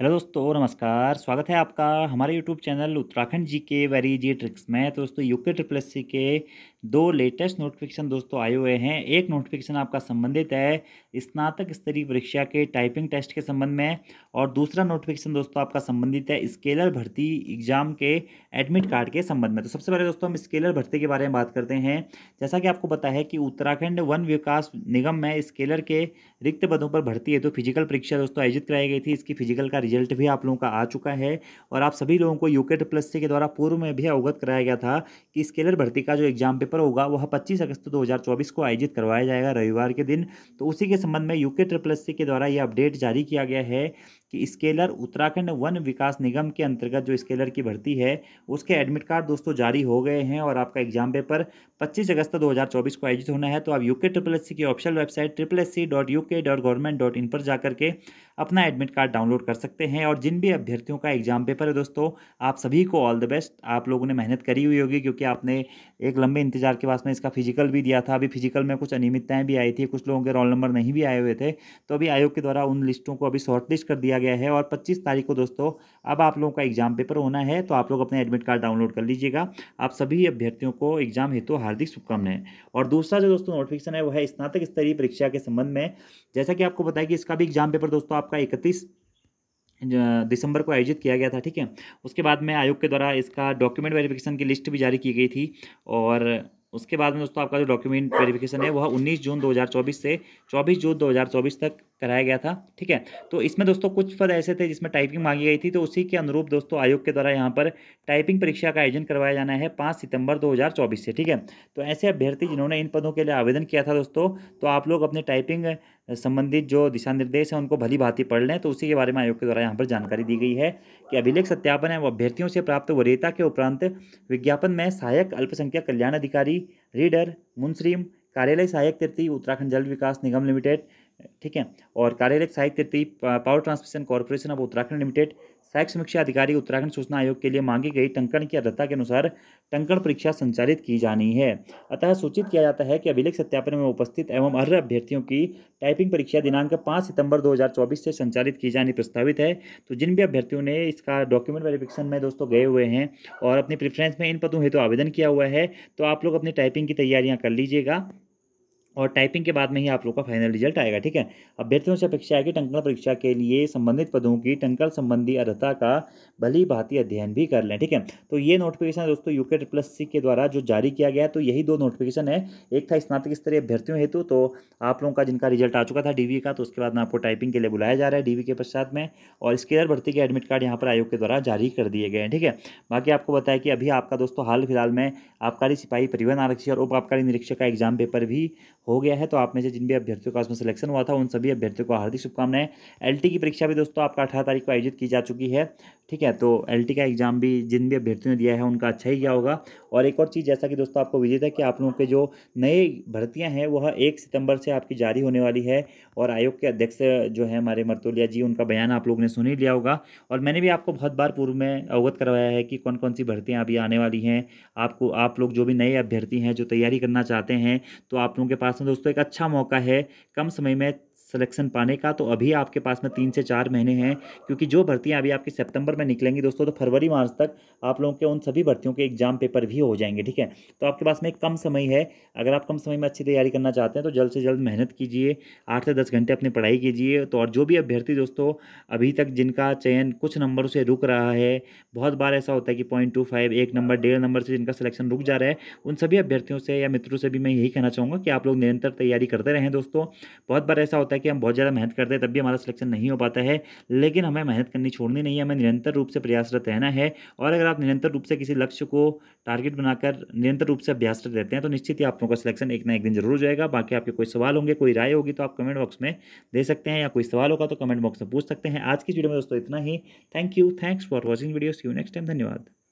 hello दोस्तों नमस्कार स्वागत है आपका हमारे यूट्यूब चैनल उत्तराखंड जी के वेरी जी ट्रिक्स में तो दोस्तों यूके ट्रिपल एस सी के दो लेटेस्ट नोटिफिकेशन दोस्तों आए हुए हैं एक नोटिफिकेशन आपका संबंधित है स्नातक स्तरीय परीक्षा के टाइपिंग टेस्ट के संबंध में और दूसरा नोटिफिकेशन दोस्तों आपका संबंधित है स्केलर भर्ती एग्जाम के एडमिट कार्ड के संबंध में तो सबसे पहले दोस्तों हम स्केलर भर्ती के बारे में बात करते हैं जैसा कि आपको पता है कि उत्तराखंड वन विकास निगम में स्केलर के रिक्त पदों पर भर्ती है तो फिजिकल परीक्षा दोस्तों आयोजित कराई गई थी इसकी फिजिकल का रिजल्ट भी आप लोगों का आ चुका है और आप सभी लोगों को यूके प्लस के द्वारा पूर्व में भी अवगत कराया गया था कि स्केलर भर्ती का जो एग्जाम पेपर होगा वह 25 अगस्त 2024 को आयोजित करवाया जाएगा रविवार के दिन तो उसी के संबंध में यूके ट्रिपल सी के द्वारा यह अपडेट जारी किया गया है कि स्केलर उत्तराखंड वन विकास निगम के अंतर्गत जो स्केलर की भर्ती है उसके एडमिट कार्ड दोस्तों जारी हो गए हैं और आपका एग्जाम पेपर 25 अगस्त 2024 को आयोजित होना है तो आप यूके ट्रिपल एस की official website triple S C dot U K dot government dot in पर जाकर के अपना एडमिट कार्ड डाउनलोड कर सकते हैं और जिन भी अभ्यर्थियों का एग्जाम पेपर है दोस्तों आप सभी को ऑल द बेस्ट आप लोगों ने मेहनत करी हुई होगी क्योंकि आपने एक लंबे इंतजार के बाद में इसका फिजिकल भी दिया था अभी फिजिकल में कुछ अनियमितताएं भी आई थी कुछ लोगों के रोल नंबर नहीं भी आए हुए थे तो अभी आयोग के द्वारा उन लिस्टों को अभी शॉर्ट लिस्ट कर दिया गया है और पच्चीस तारीख को दोस्तों अब आप लोगों का एग्जाम पेपर होना है तो आप लोग अपने एडमिट कार्ड डाउनलोड कर लीजिएगा आप सभी अभ्यर्थियों को एग्जाम हेतु हार्दिक शुभकामनाएं और दूसरा जो दोस्तों नोटिफिकेशन है वह है स्नातक स्तरीय परीक्षा के संबंध में जैसा कि आपको बताया कि इसका भी एग्जाम पेपर दोस्तों आप आपका इकतीस दिसंबर को आयोजित किया गया था ठीक है उसके बाद में आयोग के द्वारा इसका डॉक्यूमेंट वेरिफिकेशन की लिस्ट भी जारी की गई थी और उसके बाद में दोस्तों आपका जो डॉक्यूमेंट वेरिफिकेशन है वह 19 जून 2024 से 24 जून 2024 तक कराया गया था ठीक है तो इसमें दोस्तों कुछ पद ऐसे थे जिसमें टाइपिंग मांगी गई थी तो उसी के अनुरूप दोस्तों आयोग के द्वारा यहाँ पर टाइपिंग परीक्षा का आयोजन करवाया जाना है पाँच सितंबर 2024 से ठीक है तो ऐसे अभ्यर्थी जिन्होंने इन पदों के लिए आवेदन किया था दोस्तों तो आप लोग अपने टाइपिंग संबंधित जो दिशा निर्देश हैं उनको भली भांति पढ़ लें तो उसी के बारे में आयोग के द्वारा यहाँ पर जानकारी दी गई है कि अभिलेख सत्यापन है वो अभ्यर्थियों से प्राप्त वरीयता के उपरांत विज्ञापन में सहायक अल्पसंख्यक कल्याण अधिकारी रीडर मुंसरीम कार्यालय सहायक तृतीय उत्तराखंड जल विकास निगम लिमिटेड ठीक है और कार्यालय सहायक तरतीब power transmission corporation of Uttarakhand limited सहायक समीक्षा अधिकारी उत्तराखंड सूचना आयोग के लिए मांगी गई टंकण की अर्थता के अनुसार टंकण परीक्षा संचालित की जानी है अतः सूचित किया जाता है कि अभिलेख सत्यापन में उपस्थित एवं अर्ह अभ्यर्थियों की टाइपिंग परीक्षा दिनांक पाँच सितंबर 2024 से संचालित की जानी प्रस्तावित है तो जिन भी अभ्यर्थियों ने इसका डॉक्यूमेंट वेरिफिकेशन में दोस्तों गए हुए हैं और अपनी प्रिफ्रेंस में इन पदों हेतु आवेदन किया हुआ है तो आप लोग अपनी टाइपिंग की तैयारियाँ कर लीजिएगा और टाइपिंग के बाद में ही आप लोग का फाइनल रिजल्ट आएगा ठीक है अभ्यर्थियों से अपेक्षा है कि टंकल परीक्षा के लिए संबंधित पदों की टंकल संबंधी अर्थता का भली भांति अध्ययन भी कर लें ठीक है तो ये नोटिफिकेशन दोस्तों यूके ट्रिपल सी के द्वारा जो जारी किया गया तो यही दो नोटिफिकेशन है एक था स्नातक स्तरीय अभ्यर्थियों हेतु तो आप लोगों का जिनका रिजल्ट आ चुका था डी का तो उसके बाद में आपको टाइपिंग के लिए बुलाया जा रहा है डी के पश्चात में और स्केलर भर्ती के एडमिट कार्ड यहाँ पर आयोग के द्वारा जारी कर दिए गए हैं ठीक है बाकी आपको बताया कि अभी आपका दोस्तों हाल फिलहाल में आबकारी सिपाही परिवहन आरक्षी और उप आबकारी निरीक्षक का एग्जाम पेपर भी हो गया है तो आप में से जिन भी अभ्यर्थियों का उसमें सिलेक्शन हुआ था उन सभी अभ्यर्थियों को हार्दिक शुभकामनाएं एल की परीक्षा भी दोस्तों आपका अठारह तारीख को आयोजित की जा चुकी है ठीक है तो एल का एग्जाम भी जिन भी अभ्यर्थियों ने दिया है उनका अच्छा ही गया होगा और एक और चीज़ जैसा कि दोस्तों आपको विजय है कि आप लोगों के जो नए भर्तियाँ हैं वह एक सितंबर से आपकी जारी होने वाली है और आयोग के अध्यक्ष जो है हमारे मर्तोलिया जी उनका बयान आप लोगों ने सुन ही लिया होगा और मैंने भी आपको बहुत बार पूर्व में अवगत करवाया है कि कौन कौन सी भर्तियाँ अभी आने वाली हैं आपको आप लोग जो भी नए अभ्यर्थी हैं जो तैयारी करना चाहते हैं तो आप लोगों के पास पास में दोस्तों एक अच्छा मौका है कम समय में सिलेक्शन पाने का तो अभी आपके पास में तीन से चार महीने हैं क्योंकि जो भर्तियाँ अभी आपकी सितंबर में निकलेंगी दोस्तों तो फरवरी मार्च तक आप लोगों के उन सभी भर्तियों के एग्जाम पेपर भी हो जाएंगे ठीक है तो आपके पास में एक कम समय है अगर आप कम समय में अच्छी तैयारी करना चाहते हैं तो जल्द से जल्द मेहनत कीजिए आठ से दस घंटे अपनी पढ़ाई कीजिए तो और जो भी अभ्यर्थी दोस्तों अभी तक जिनका चयन कुछ नंबरों से रुक रहा है बहुत बार ऐसा होता है कि पॉइंट टू फाइव एक नंबर डेढ़ नंबर से जिनका सिलेक्शन रुक जा रहा है उन सभी अभ्यर्थियों से या मित्रों से भी मैं यही कहना चाहूँगा कि आप लोग निरंतर तैयारी करते रहें दोस्तों बहुत बार ऐसा होता है कि हम बहुत ज़्यादा मेहनत करते हैं तब भी हमारा सिलेक्शन नहीं हो पाता है लेकिन हमें मेहनत करनी छोड़नी नहीं है हमें निरंतर रूप से प्रयासरत रहना है और अगर आप निरंतर रूप से किसी लक्ष्य को टारगेट बनाकर निरंतर रूप से अभ्यासरत रहते हैं तो निश्चित ही आप लोगों का सिलेक्शन एक ना एक दिन जरूर हो जाएगा बाकी आपके कोई सवाल होंगे कोई राय होगी तो आप कमेंट बॉक्स में दे सकते हैं या कोई सवाल होगा तो कमेंट बॉक्स में पूछ सकते हैं आज की वीडियो में दोस्तों इतना ही thank you thanks for watching video see you next time धन्यवाद